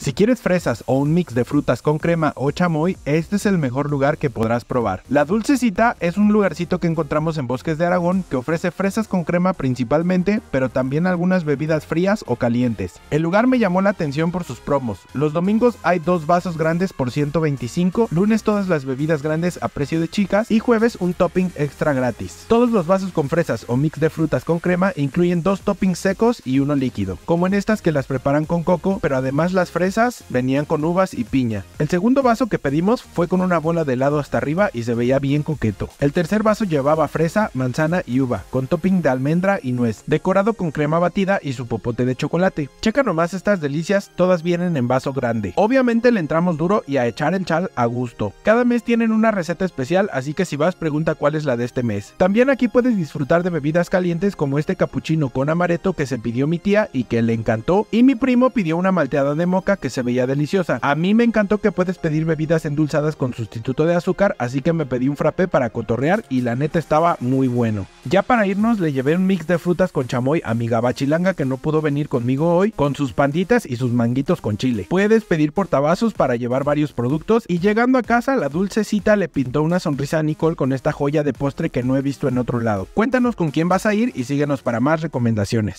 Si quieres fresas o un mix de frutas con crema o chamoy, este es el mejor lugar que podrás probar. La Dulcecita es un lugarcito que encontramos en Bosques de Aragón que ofrece fresas con crema principalmente, pero también algunas bebidas frías o calientes. El lugar me llamó la atención por sus promos. Los domingos hay dos vasos grandes por 125, lunes todas las bebidas grandes a precio de chicas y jueves un topping extra gratis. Todos los vasos con fresas o mix de frutas con crema incluyen dos toppings secos y uno líquido, como en estas que las preparan con coco, pero además las fresas venían con uvas y piña. El segundo vaso que pedimos fue con una bola de helado hasta arriba y se veía bien coqueto. El tercer vaso llevaba fresa, manzana y uva, con topping de almendra y nuez, decorado con crema batida y su popote de chocolate. Checa nomás estas delicias, todas vienen en vaso grande. Obviamente le entramos duro y a echar el chal a gusto. Cada mes tienen una receta especial, así que si vas pregunta cuál es la de este mes. También aquí puedes disfrutar de bebidas calientes como este capuchino con amaretto que se pidió mi tía y que le encantó, y mi primo pidió una malteada de moca que se veía deliciosa. A mí me encantó que puedes pedir bebidas endulzadas con sustituto de azúcar, así que me pedí un frappé para cotorrear y la neta estaba muy bueno. Ya para irnos le llevé un mix de frutas con chamoy a mi gabachilanga que no pudo venir conmigo hoy, con sus panditas y sus manguitos con chile. Puedes pedir portavasos para llevar varios productos y llegando a casa la dulcecita le pintó una sonrisa a Nicole con esta joya de postre que no he visto en otro lado. Cuéntanos con quién vas a ir y síguenos para más recomendaciones.